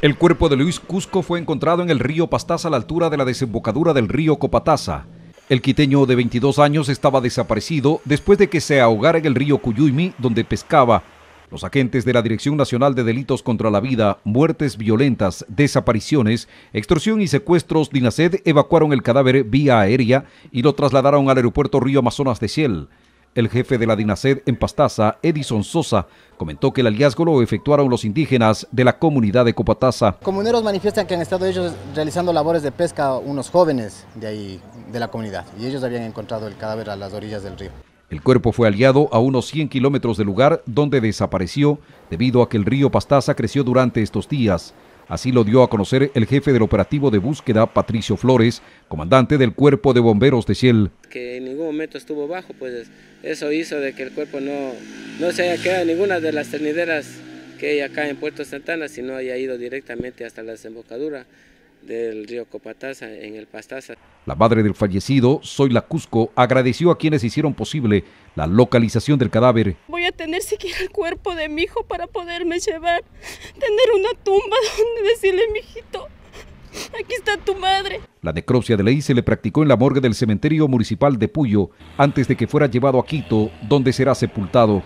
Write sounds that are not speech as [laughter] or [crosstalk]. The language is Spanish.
El cuerpo de Luis Cusco fue encontrado en el río Pastaza a la altura de la desembocadura del río Copataza. El quiteño de 22 años estaba desaparecido después de que se ahogara en el río Cuyuimi, donde pescaba. Los agentes de la Dirección Nacional de Delitos contra la Vida, Muertes Violentas, Desapariciones, Extorsión y Secuestros DINASED evacuaron el cadáver vía aérea y lo trasladaron al aeropuerto Río Amazonas de Ciel. El jefe de la DINASED en Pastaza, Edison Sosa, comentó que el hallazgo lo efectuaron los indígenas de la comunidad de Copataza. Comuneros manifiestan que han estado ellos realizando labores de pesca unos jóvenes de ahí, de la comunidad, y ellos habían encontrado el cadáver a las orillas del río. El cuerpo fue aliado a unos 100 kilómetros del lugar donde desapareció debido a que el río Pastaza creció durante estos días. Así lo dio a conocer el jefe del operativo de búsqueda, Patricio Flores, comandante del Cuerpo de Bomberos de Ciel momento estuvo bajo, pues eso hizo de que el cuerpo no, no se haya quedado en ninguna de las ternideras que hay acá en Puerto Santana, sino haya ido directamente hasta la desembocadura del río Copataza, en el Pastaza. La madre del fallecido, Soyla Cusco, agradeció a quienes hicieron posible la localización del cadáver. Voy a tener siquiera el cuerpo de mi hijo para poderme llevar, tener una tumba [laughs] donde decirle, mi hijito, la necropsia de ley se le practicó en la morgue del cementerio municipal de Puyo antes de que fuera llevado a Quito, donde será sepultado